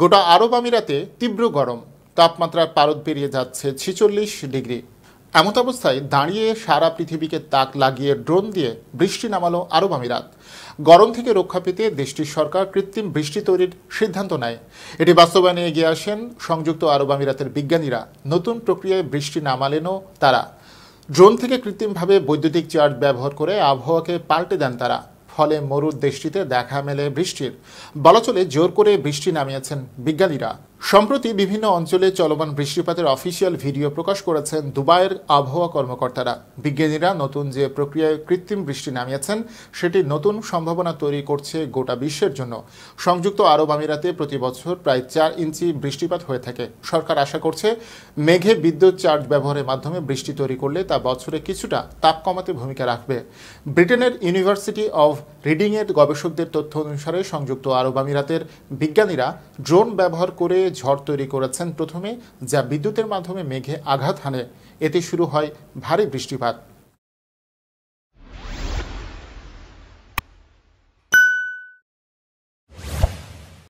গোটা আরব আমিরাতে তীব্র গরম তাপমাত্রার পারদ পেরিয়ে যাচ্ছে ছেচল্লিশ ডিগ্রি এমত অবস্থায় দাঁড়িয়ে সারা পৃথিবীকে তাক লাগিয়ে ড্রোন দিয়ে বৃষ্টি নামালো আরব আমিরাত গরম থেকে রক্ষা পেতে দেশটির সরকার কৃত্রিম বৃষ্টি তৈরির সিদ্ধান্ত নেয় এটি বাস্তবায়নে এগিয়ে আসেন সংযুক্ত আরব আমিরাতের বিজ্ঞানীরা নতুন প্রক্রিয়ায় বৃষ্টি নামালেনও তারা ড্রোন থেকে কৃত্রিমভাবে বৈদ্যুতিক চার্জ ব্যবহার করে আবহাওয়াকে পাল্টে দেন তারা ফলে মরুর দেশটিতে দেখা মেলে বৃষ্টির বলা চলে জোর করে বৃষ্টি নামিয়েছেন বিজ্ঞানীরা সম্প্রতি বিভিন্ন অঞ্চলে চলমান বৃষ্টিপাতের অফিসিয়াল ভিডিও প্রকাশ করেছেন দুবাইয়ের আবহাওয়া কর্মকর্তারা বিজ্ঞানীরা নতুন যে প্রক্রিয়ায় কৃত্রিম বৃষ্টি নামিয়েছেন সেটি নতুন সম্ভাবনা তৈরি করছে গোটা বিশ্বের জন্য সংযুক্ত আরব আমিরাতে প্রতি বছর প্রায় চার ইঞ্চি বৃষ্টিপাত হয়ে থাকে সরকার আশা করছে মেঘে বিদ্যুৎ চার্জ ব্যবহারের মাধ্যমে বৃষ্টি তৈরি করলে তা বছরে কিছুটা তাপ কমাতে ভূমিকা রাখবে ব্রিটেনের ইউনিভার্সিটি অব রিডিংয়ের গবেষকদের তথ্য অনুসারে সংযুক্ত আরব আমিরাতের বিজ্ঞানীরা ড্রোন ব্যবহার করে ঝড় তৈরি করেছেন প্রথমে যা বিদ্যুতের মাধ্যমে মেঘে আঘাত হানে এতে শুরু হয় ভারী বৃষ্টিপাত